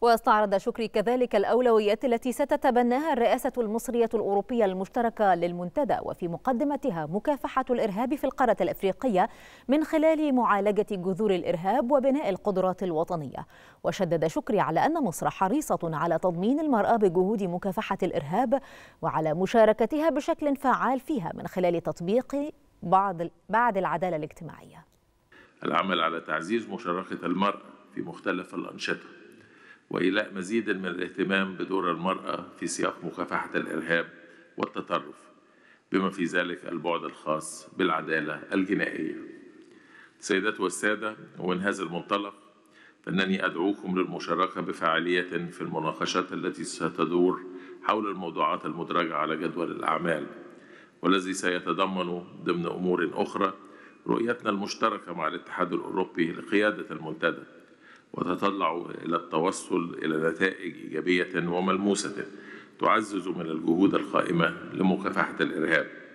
واستعرض شكري كذلك الأولويات التي ستتبناها الرئاسة المصرية الأوروبية المشتركة للمنتدى وفي مقدمتها مكافحة الإرهاب في القارة الأفريقية من خلال معالجة جذور الإرهاب وبناء القدرات الوطنية وشدد شكري على أن مصر حريصة على تضمين المرأة بجهود مكافحة الإرهاب وعلى مشاركتها بشكل فعال فيها من خلال تطبيق بعض بعد العدالة الاجتماعية العمل على تعزيز مشاركة المرأة في مختلف الأنشطة وإيلاء مزيد من الاهتمام بدور المرأة في سياق مكافحة الإرهاب والتطرف بما في ذلك البعد الخاص بالعدالة الجنائية سيدات والسادة ومن هذا المنطلق فإنني أدعوكم للمشاركة بفعالية في المناقشات التي ستدور حول الموضوعات المدرجة على جدول الأعمال والذي سيتضمن ضمن أمور أخرى رؤيتنا المشتركة مع الاتحاد الأوروبي لقيادة المنتدى وتتطلع إلى التوصل إلى نتائج إيجابية وملموسة تعزز من الجهود القائمة لمكافحة الإرهاب